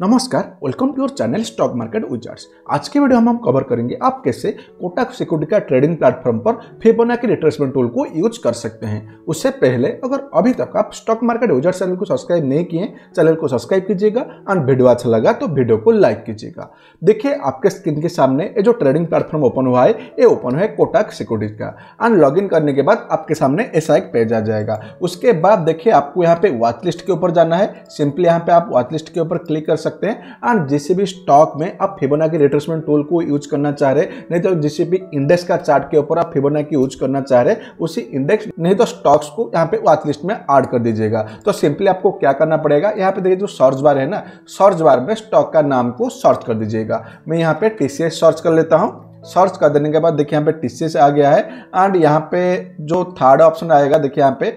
नमस्कार welcome to your channel stock market users आज के वीडियो में हम कवर करेंगे आप कैसे कोटक सिक्योरिटी का ट्रेडिंग प्लेटफॉर्म पर फेबोना के रिट्रेसमेंट टूल को यूज कर सकते हैं उससे पहले अगर अभी तक आप स्टॉक मार्केट उजार्स चैनल को सब्सक्राइब नहीं किए चैनल को सब्सक्राइब कीजिएगा एंड वीडियो अच्छा लगा तो वीडियो को लाइक कीजिएगा देखिए आपके स्क्रीन के सामने ये जो ट्रेडिंग प्लेटफॉर्म ओपन हुआ है ये ओपन है कोटक सिक्योरिटी का एंड लॉग करने के बाद आपके सामने ऐसा एक पेज आ जाएगा उसके बाद देखिए आपको यहाँ पे वॉच लिस्ट के ऊपर जाना है सिंपली यहाँ पे आप वॉच लिस्ट के ऊपर क्लिक कर सकते हैं एंड जिस भी स्टॉक में आप फिबोना के रिट्रेसमेंट टूल को यूज करना चाह रहे नहीं तो जिस भी इंडेक्स का चार्ट के ऊपर आप फिबोना की यूज करना चाह रहे उसी इंडेक्स नहीं तो स्टॉक्स को यहाँ पे वाच लिस्ट में ऐड कर दीजिएगा तो सिंपली आपको क्या करना पड़ेगा यहाँ पे देखिए जो सर्च बार है ना सर्च बार में स्टॉक का नाम को सर्च कर दीजिएगा मैं यहाँ पे टी सर्च कर लेता हूँ सर्च कर देने के बाद देखिए यहाँ पे टी आ गया है एंड यहाँ पे जो थर्ड ऑप्शन आएगा देखिए यहाँ पे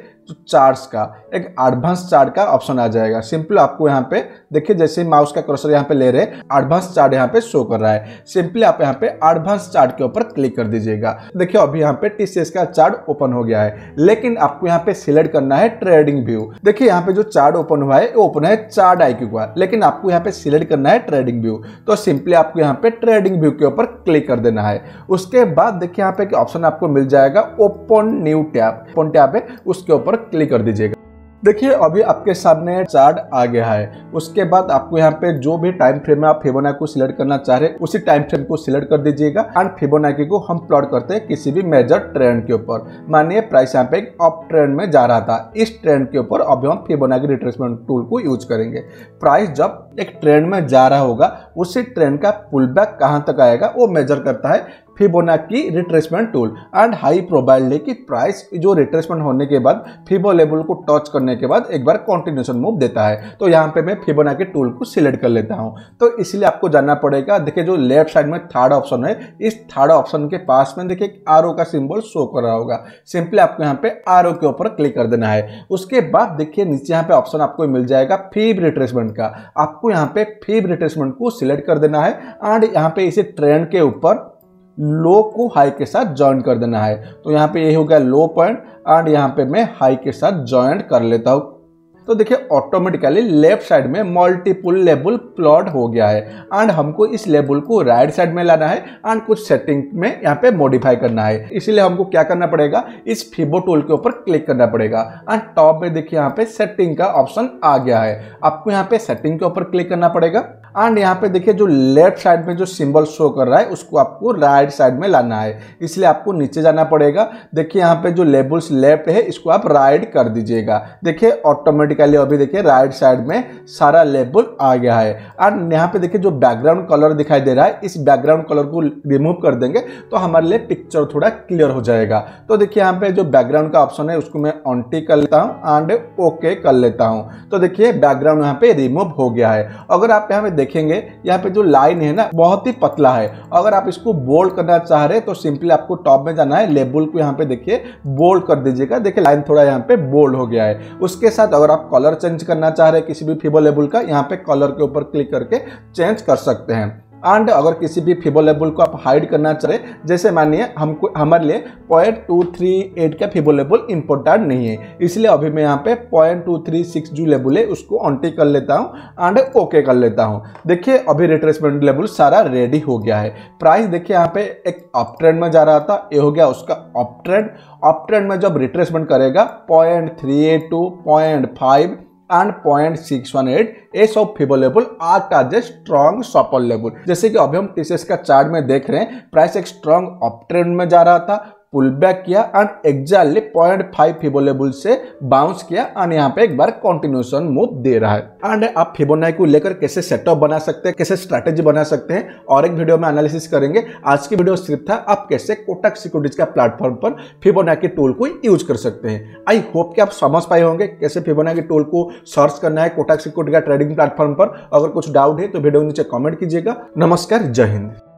चार्ट्स का एक एडवांस चार्ट का ऑप्शन आ जाएगा सिंपल आपको यहाँ पे देखिए जैसे माउस का क्रॉसर यहाँ पे ले रहे एडवांस चार्ट यहाँ पे शो कर रहा है सिंपली आप यहाँ पे एडवांस चार्ट के ऊपर क्लिक कर दीजिएगा देखिए अभी यहाँ पे टीसीएस का चार्ट ओपन हो गया है लेकिन आपको यहाँ पे सिलेक्ट करना है ट्रेडिंग व्यू देखिये यहाँ पे जो चार्ट ओपन हुआ है ओपन है चार्ट आई का लेकिन आपको यहाँ पे सिलेक्ट करना है ट्रेडिंग व्यू तो सिंपली आपको यहाँ पे ट्रेडिंग व्यू के ऊपर क्लिक कर देना है उसके बाद देखिए यहाँ पे ऑप्शन आपको मिल जाएगा open new tab open tab है उसके ऊपर क्लिक कर दीजिएगा देखिए अभी आपके सामने चार्ट आ गया है उसके बाद आपको यहाँ पे जो भी टाइम फ्रेम में आप फिबोनाकी को सिलेक्ट करना चाह रहे हैं उसी टाइम फ्रेम को सिलेक्ट कर दीजिएगा एंड फेबोनाकी को हम प्लॉट करते हैं किसी भी मेजर ट्रेंड के ऊपर मानिए प्राइस यहाँ पे एक अप ट्रेंड में जा रहा था इस ट्रेंड के ऊपर अभी हम फेबोनाकी रिट्रेसमेंट टूल को यूज करेंगे प्राइस जब एक ट्रेंड में जा रहा होगा उसी ट्रेंड का पुल बैक कहाँ तक आएगा वो मेजर करता है Fibonacci retracement tool and high probability की प्राइस जो रिट्रेसमेंट होने के बाद फिबो लेवल को टच करने के बाद एक बार कॉन्टिन्यूशन मूव देता है तो यहाँ पे मैं फिबोनाकी टूल को सिलेक्ट कर लेता हूँ तो इसलिए आपको जानना पड़ेगा देखिए जो लेफ्ट साइड में थर्ड ऑप्शन है इस थर्ड ऑप्शन के पास में देखिए आर का सिंबल शो कर रहा होगा सिंपली आपको यहाँ पे आर के ऊपर क्लिक कर देना है उसके बाद देखिए नीचे यहाँ पे ऑप्शन आपको मिल जाएगा फीब रिट्रेसमेंट का आपको यहाँ पे फीब रिट्रेसमेंट को सिलेक्ट कर देना है एंड यहाँ पे इसे ट्रेंड के ऊपर लो को हाई के साथ ज्वाइन कर देना है तो यहाँ पे ये हो गया लो पॉइंट एंड यहाँ पे मैं हाई के साथ ज्वाइंट कर लेता हूँ तो देखिए ऑटोमेटिकली लेफ्ट साइड में मल्टीपल लेबल प्लॉट हो गया है एंड हमको इस लेबल को राइट right साइड में लाना है एंड कुछ सेटिंग में यहाँ पे मॉडिफाई करना है इसीलिए हमको क्या करना पड़ेगा इस फिबो टूल के ऊपर क्लिक करना पड़ेगा एंड टॉप में देखिए यहाँ पे सेटिंग का ऑप्शन आ गया है आपको यहाँ पे सेटिंग के ऊपर क्लिक करना पड़ेगा एंड यहाँ पे देखिए जो लेफ्ट साइड में जो सिंबल शो कर रहा है उसको आपको राइट right साइड में लाना है इसलिए आपको नीचे जाना पड़ेगा देखिए यहाँ पे जो लेबल्स लेफ्ट है इसको आप राइट कर दीजिएगा देखिए ऑटोमेटिक बेसिकली अभी देखिए राइट साइड में सारा लेबल आ गया है एंड यहाँ पे देखिए जो बैकग्राउंड कलर दिखाई दे रहा है इस बैकग्राउंड कलर को रिमूव कर देंगे तो हमारे लिए पिक्चर थोड़ा क्लियर हो जाएगा तो देखिए यहाँ पे जो बैकग्राउंड का ऑप्शन है उसको मैं ऑनटी कर लेता हूँ एंड ओके कर लेता हूँ तो देखिए बैकग्राउंड यहाँ पे रिमूव हो गया है अगर आप यहाँ पे देखेंगे यहाँ पे जो लाइन है ना बहुत ही पतला है अगर आप इसको बोल्ड करना चाह रहे तो सिंपली आपको टॉप में जाना है लेबुल को यहाँ पे देखिए बोल्ड कर दीजिएगा देखिए लाइन थोड़ा यहाँ पे बोल्ड हो गया है उसके साथ अगर आप आप कॉलर चेंज करना चाह रहे हैं किसी भी फीबो लेबल का यहाँ पे कॉलर के ऊपर क्लिक करके चेंज कर सकते हैं एंड अगर किसी भी फिबो लेबल को आप हाइड करना चाहें जैसे मानिए हमको हमारे लिए पॉइंट टू थ्री एट का फिबो लेबल इम्पोर्टेंट नहीं है इसलिए अभी मैं यहाँ पे पॉइंट टू थ्री सिक्स जो लेबल है उसको ऑनटी कर लेता हूँ एंड ओके कर लेता हूँ देखिए अभी रिट्रेसमेंट लेबल सारा रेडी हो गया है प्राइस देखिए यहाँ पे एक अप ट्रेंड में जा रहा था ये हो गया उसका अप ट्रेंड अप ट्रेंड में जब रिट्रेसमेंट करेगा point three eight two point five and point six one eight ये सब फीबो लेवल आर्ट आज ए स्ट्रॉन्ग सफल लेवल जैसे कि अभी हम टीसीएस का चार्ट में देख रहे हैं प्राइस एक स्ट्रॉन्ग अप ट्रेंड में जा रहा था पुल बैक किया and exactly point five fibo level से बाउंस किया एंड यहाँ पे एक बार कॉन्टिन्यूशन मूव दे रहा है एंड आप फिबोनाई को लेकर कैसे सेटअप बना सकते हैं कैसे स्ट्रैटेजी बना सकते हैं और एक वीडियो में एनालिसिस करेंगे आज की वीडियो सिर्फ था आप कैसे कोटक सिक्योरिटीज का प्लेटफॉर्म पर फिबोना के टूल को यूज कर सकते हैं आई होप कि आप समझ पाए होंगे कैसे फिबोना के टूल को सर्च करना है कोटक सिक्योरिटी का ट्रेडिंग प्लेटफॉर्म पर अगर कुछ डाउट है तो वीडियो नीचे कॉमेंट कीजिएगा नमस्कार जय हिंद